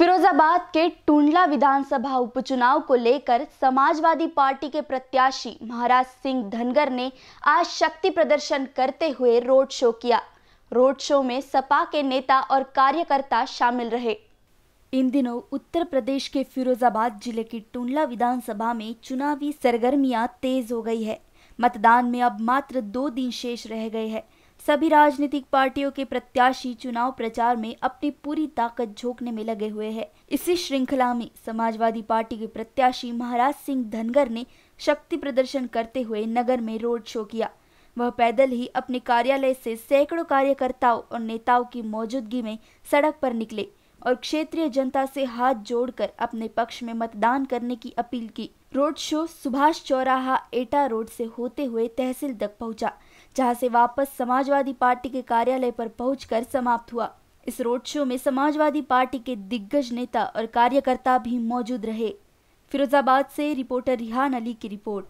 फिरोजाबाद के टुंडला विधानसभा उपचुनाव को लेकर समाजवादी पार्टी के प्रत्याशी महाराज सिंह धनगर ने आज शक्ति प्रदर्शन करते हुए रोड शो किया रोड शो में सपा के नेता और कार्यकर्ता शामिल रहे इन दिनों उत्तर प्रदेश के फिरोजाबाद जिले की टुंडला विधानसभा में चुनावी सरगर्मियां तेज हो गई है मतदान में अब मात्र दो दिन शेष रह गए हैं सभी राजनीतिक पार्टियों के प्रत्याशी चुनाव प्रचार में अपनी पूरी ताकत झोंकने में लगे हुए हैं इसी श्रृंखला में समाजवादी पार्टी के प्रत्याशी महाराज सिंह धनगर ने शक्ति प्रदर्शन करते हुए नगर में रोड शो किया वह पैदल ही अपने कार्यालय से सैकड़ों कार्यकर्ताओं और नेताओं की मौजूदगी में सड़क पर निकले और क्षेत्रीय जनता से हाथ जोड़कर अपने पक्ष में मतदान करने की अपील की रोड शो सुभाष चौराहा एटा रोड से होते हुए तहसील तक पहुंचा जहां से वापस समाजवादी पार्टी के कार्यालय पर पहुंचकर समाप्त हुआ इस रोड शो में समाजवादी पार्टी के दिग्गज नेता और कार्यकर्ता भी मौजूद रहे फिरोजाबाद से रिपोर्टर रिहान अली की रिपोर्ट